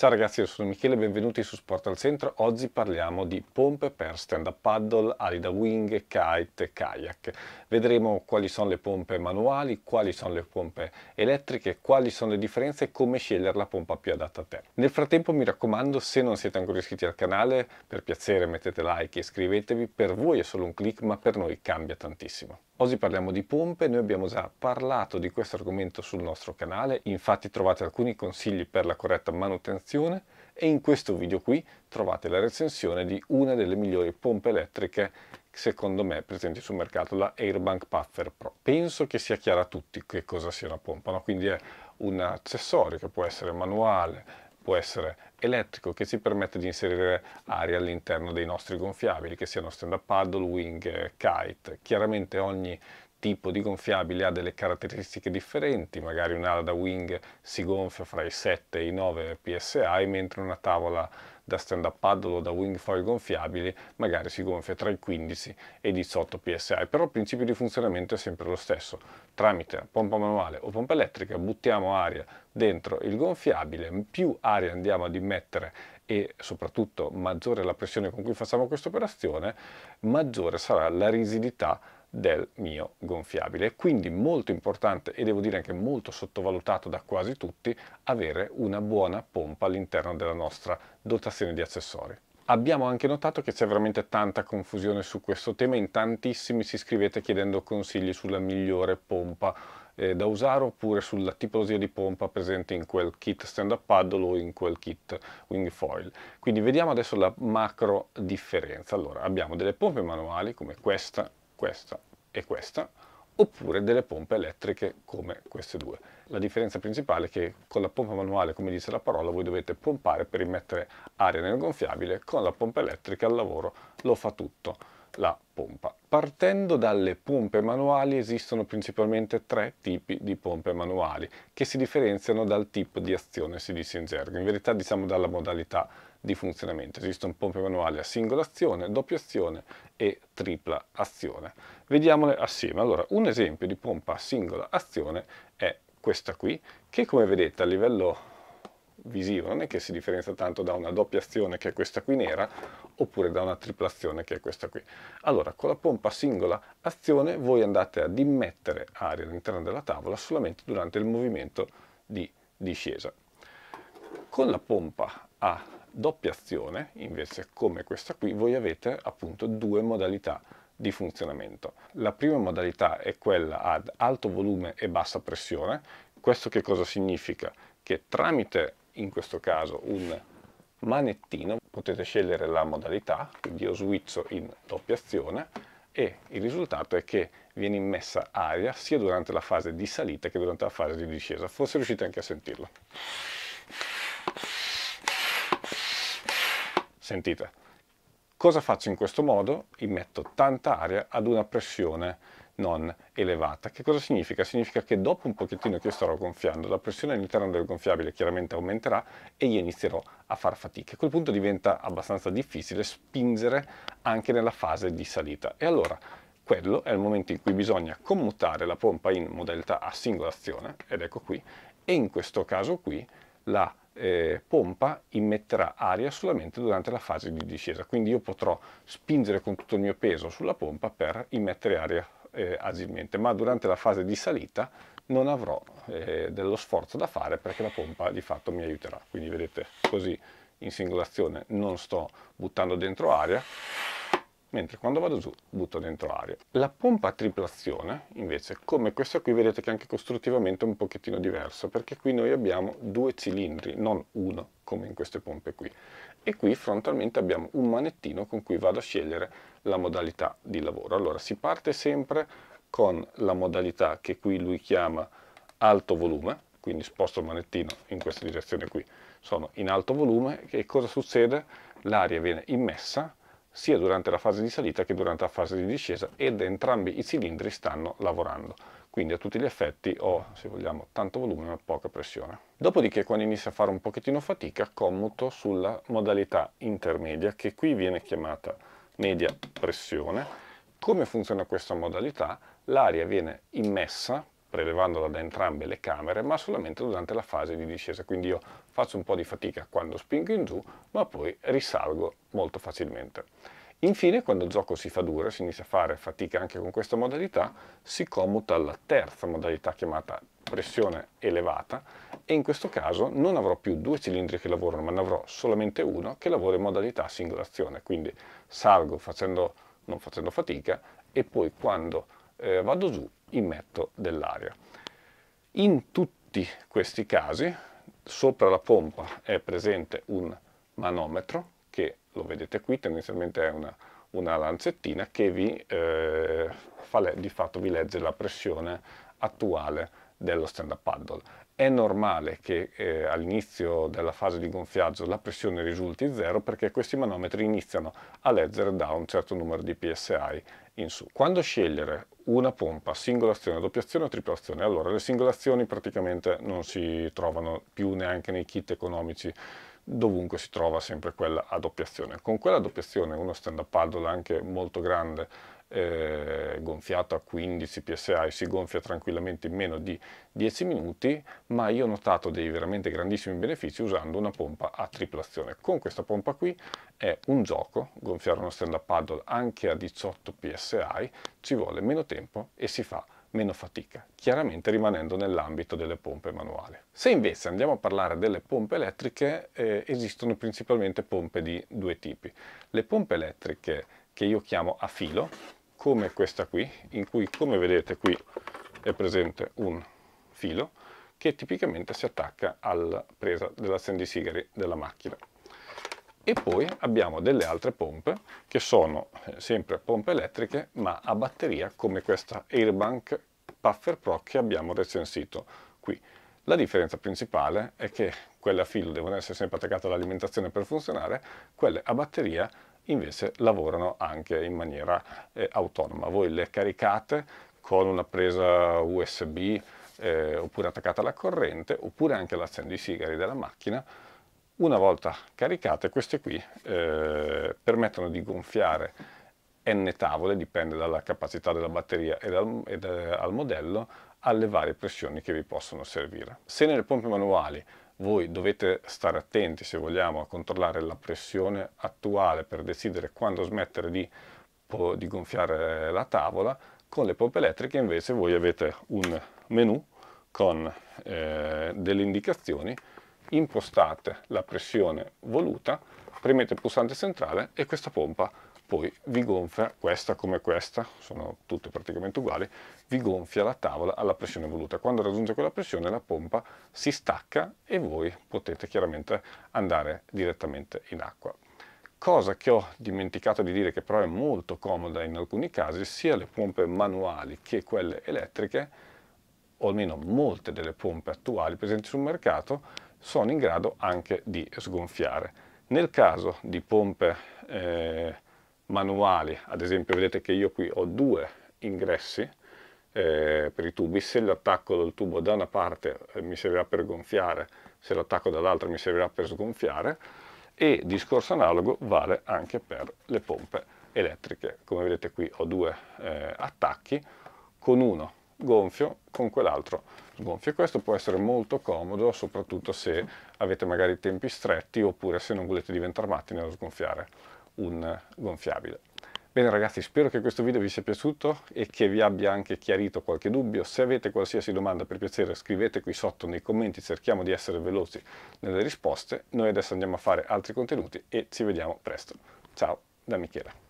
Ciao ragazzi, io sono Michele, benvenuti su Sport al Centro. Oggi parliamo di pompe per stand-up paddle, ali da wing, kite, kayak. Vedremo quali sono le pompe manuali, quali sono le pompe elettriche, quali sono le differenze e come scegliere la pompa più adatta a te. Nel frattempo mi raccomando, se non siete ancora iscritti al canale, per piacere mettete like e iscrivetevi. Per voi è solo un click, ma per noi cambia tantissimo. Oggi parliamo di pompe, noi abbiamo già parlato di questo argomento sul nostro canale, infatti trovate alcuni consigli per la corretta manutenzione registrazione e in questo video qui trovate la recensione di una delle migliori pompe elettriche secondo me presenti sul mercato, la Airbank Puffer Pro. Penso che sia chiaro a tutti che cosa sia una pompa, no? quindi è un accessorio che può essere manuale, può essere elettrico che ci permette di inserire aria all'interno dei nostri gonfiabili che siano stand up paddle, wing, kite. Chiaramente ogni tipo di gonfiabile ha delle caratteristiche differenti, magari un'ala da wing si gonfia fra i 7 e i 9 psi, mentre una tavola da stand up paddle o da wing foil gonfiabile magari si gonfia tra i 15 e i 18 psi, però il principio di funzionamento è sempre lo stesso. Tramite pompa manuale o pompa elettrica buttiamo aria dentro il gonfiabile, più aria andiamo ad immettere e soprattutto maggiore la pressione con cui facciamo questa operazione, maggiore sarà la rigidità del mio gonfiabile. Quindi molto importante e devo dire anche molto sottovalutato da quasi tutti avere una buona pompa all'interno della nostra dotazione di accessori. Abbiamo anche notato che c'è veramente tanta confusione su questo tema, in tantissimi si scrivete chiedendo consigli sulla migliore pompa eh, da usare oppure sulla tipologia di pompa presente in quel kit stand up paddle o in quel kit wing foil. Quindi vediamo adesso la macro differenza. Allora abbiamo delle pompe manuali come questa questa e questa, oppure delle pompe elettriche come queste due. La differenza principale è che con la pompa manuale, come dice la parola, voi dovete pompare per rimettere aria nel gonfiabile, con la pompa elettrica al lavoro lo fa tutto la pompa. Partendo dalle pompe manuali esistono principalmente tre tipi di pompe manuali che si differenziano dal tipo di azione, si dice in gergo, in verità diciamo dalla modalità di funzionamento. Esistono pompe manuali a singola azione, doppia azione e tripla azione. Vediamole assieme. Allora, un esempio di pompa a singola azione è questa qui, che come vedete a livello visivo, non è che si differenzia tanto da una doppia azione che è questa qui nera oppure da una tripla azione che è questa qui. Allora con la pompa singola azione voi andate ad immettere aria all'interno della tavola solamente durante il movimento di discesa. Con la pompa a doppia azione invece come questa qui voi avete appunto due modalità di funzionamento. La prima modalità è quella ad alto volume e bassa pressione. Questo che cosa significa? Che tramite in questo caso un manettino, potete scegliere la modalità, quindi io switcho in doppia azione e il risultato è che viene immessa aria sia durante la fase di salita che durante la fase di discesa, forse riuscite anche a sentirlo. Sentite, cosa faccio in questo modo? Immetto tanta aria ad una pressione non elevata. Che cosa significa? Significa che dopo un pochettino che io starò gonfiando, la pressione all'interno del gonfiabile chiaramente aumenterà e io inizierò a far fatica. A quel punto diventa abbastanza difficile spingere anche nella fase di salita. E allora quello è il momento in cui bisogna commutare la pompa in modalità a singola azione, ed ecco qui, e in questo caso qui la eh, pompa immetterà aria solamente durante la fase di discesa, quindi io potrò spingere con tutto il mio peso sulla pompa per immettere aria eh, agilmente, ma durante la fase di salita non avrò eh, dello sforzo da fare perché la pompa di fatto mi aiuterà. Quindi vedete così in singolazione non sto buttando dentro aria, mentre quando vado giù butto dentro aria. La pompa a triplazione invece, come questa qui, vedete che anche costruttivamente è un pochettino diverso, perché qui noi abbiamo due cilindri, non uno, come in queste pompe qui. E qui frontalmente abbiamo un manettino con cui vado a scegliere la modalità di lavoro. Allora si parte sempre con la modalità che qui lui chiama alto volume, quindi sposto il manettino in questa direzione qui, sono in alto volume e cosa succede? L'aria viene immessa sia durante la fase di salita che durante la fase di discesa ed entrambi i cilindri stanno lavorando. Quindi a tutti gli effetti ho, se vogliamo, tanto volume ma poca pressione. Dopodiché quando inizio a fare un pochettino fatica commuto sulla modalità intermedia che qui viene chiamata media pressione. Come funziona questa modalità? L'aria viene immessa prelevandola da entrambe le camere, ma solamente durante la fase di discesa. Quindi io faccio un po' di fatica quando spingo in giù, ma poi risalgo molto facilmente. Infine, quando il gioco si fa duro, si inizia a fare fatica anche con questa modalità, si commuta alla terza modalità chiamata pressione elevata e in questo caso non avrò più due cilindri che lavorano, ma ne avrò solamente uno che lavora in modalità singolazione. Quindi salgo facendo, non facendo fatica e poi quando eh, vado giù immetto dell'aria. In tutti questi casi sopra la pompa è presente un manometro che lo vedete qui, tendenzialmente è una, una lanzettina che vi, eh, fa, di fatto vi legge la pressione attuale dello stand-up paddle. È normale che eh, all'inizio della fase di gonfiaggio la pressione risulti zero perché questi manometri iniziano a leggere da un certo numero di psi in su. Quando scegliere una pompa, singola azione, doppia azione o tripla azione? Allora, le singole azioni praticamente non si trovano più neanche nei kit economici, dovunque si trova sempre quella a doppia azione. Con quella doppia azione uno stand up paddle anche molto grande eh, gonfiato a 15 psi si gonfia tranquillamente in meno di 10 minuti, ma io ho notato dei veramente grandissimi benefici usando una pompa a triplazione. Con questa pompa qui è un gioco, gonfiare uno stand up paddle anche a 18 psi ci vuole meno tempo e si fa meno fatica, chiaramente rimanendo nell'ambito delle pompe manuali. Se invece andiamo a parlare delle pompe elettriche, eh, esistono principalmente pompe di due tipi. Le pompe elettriche che io chiamo a filo, come questa qui, in cui come vedete qui è presente un filo che tipicamente si attacca alla presa della sigari della macchina. E poi abbiamo delle altre pompe che sono eh, sempre pompe elettriche ma a batteria come questa Airbank Puffer Pro che abbiamo recensito qui. La differenza principale è che quelle a filo devono essere sempre attaccate all'alimentazione per funzionare, quelle a batteria invece lavorano anche in maniera eh, autonoma. Voi le caricate con una presa USB eh, oppure attaccata alla corrente oppure anche all'accendisigari della macchina. Una volta caricate queste qui eh, permettono di gonfiare n tavole, dipende dalla capacità della batteria e dal, e dal modello, alle varie pressioni che vi possono servire. Se nelle pompe manuali voi dovete stare attenti, se vogliamo, a controllare la pressione attuale per decidere quando smettere di, di gonfiare la tavola. Con le pompe elettriche invece voi avete un menu con eh, delle indicazioni, impostate la pressione voluta, premete il pulsante centrale e questa pompa poi vi gonfia questa come questa, sono tutte praticamente uguali, vi gonfia la tavola alla pressione voluta. Quando raggiunge quella pressione la pompa si stacca e voi potete chiaramente andare direttamente in acqua. Cosa che ho dimenticato di dire che però è molto comoda in alcuni casi, sia le pompe manuali che quelle elettriche, o almeno molte delle pompe attuali presenti sul mercato, sono in grado anche di sgonfiare. Nel caso di pompe eh, manuali, ad esempio vedete che io qui ho due ingressi eh, per i tubi, se l'attacco del tubo da una parte eh, mi servirà per gonfiare, se l'attacco dall'altra mi servirà per sgonfiare e discorso analogo vale anche per le pompe elettriche, come vedete qui ho due eh, attacchi, con uno gonfio, con quell'altro sgonfio. Questo può essere molto comodo, soprattutto se avete magari tempi stretti oppure se non volete diventare matti nello sgonfiare un gonfiabile. Bene ragazzi, spero che questo video vi sia piaciuto e che vi abbia anche chiarito qualche dubbio. Se avete qualsiasi domanda, per piacere scrivete qui sotto nei commenti, cerchiamo di essere veloci nelle risposte. Noi adesso andiamo a fare altri contenuti e ci vediamo presto. Ciao da Michela.